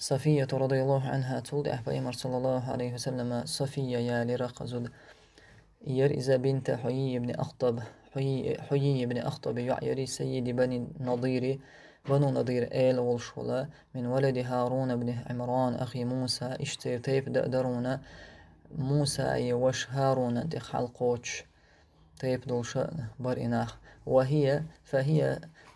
Safiya radıyallahu anha told Ahba Imar sallallahu aleyhi ve sellem, Safiya ya li raqazud, يرئز بنت حيي بن أخطب حيي, حيي بن أخطب يعيري سيد بني نضير بنو نظير آل والشولا من ولد هارون بن عمران أخي موسى اشتر تيف دأدرون موسى يوش هارون دخل قوتش تيف دولش برئناخ وهي فهي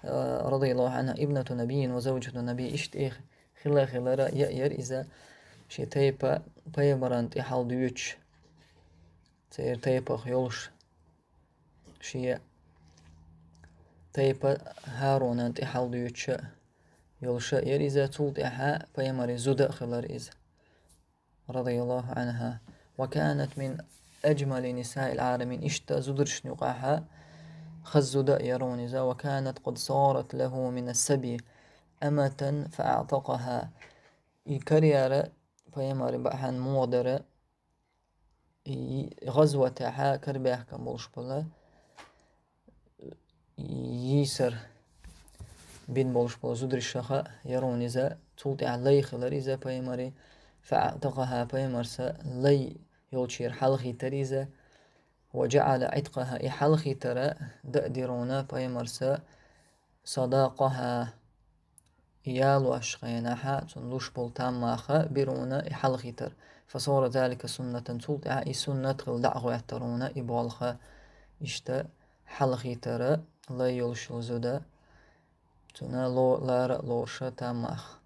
آه، رضي الله عنها ابنة نبي وزوجة نبي اشتيخ خلا خلا را یا یار ایزا شی تیپا پیمارند ای حال دیوچ تیر تیپا خیلوش شی تیپا هارونند ای حال دیوچ یلوش یار ایزا طول دیها پیماری زود خلا را ایز رضی الله عنها و کانت من اجمل نساء العالمین اشت زودرش نقاها خزودا يرونزا وكانت قد صارت له من السبي أمة فأعتقها i karierę pojemary bahan młodere i gazwataha karbiahka bolşpala yiser bin bolşpala zudrishaha yaroniza tulti alayxilar iza pojemari فأعتقها بيمرسا لي يوشير حلخي تريزا وجعل عتقها إحلخي ترى دأدرونا بيمرسا صداقها يالو أشقينها تنلوش بولتان ماخا بيرونا إحل غيتر فصور ذلك سنة تلت أي سنة تغل دعغو يحترونا إبوالخا إشتا حل غيتر لا يلشوزو دا تنا لو لار لوشا تاماخ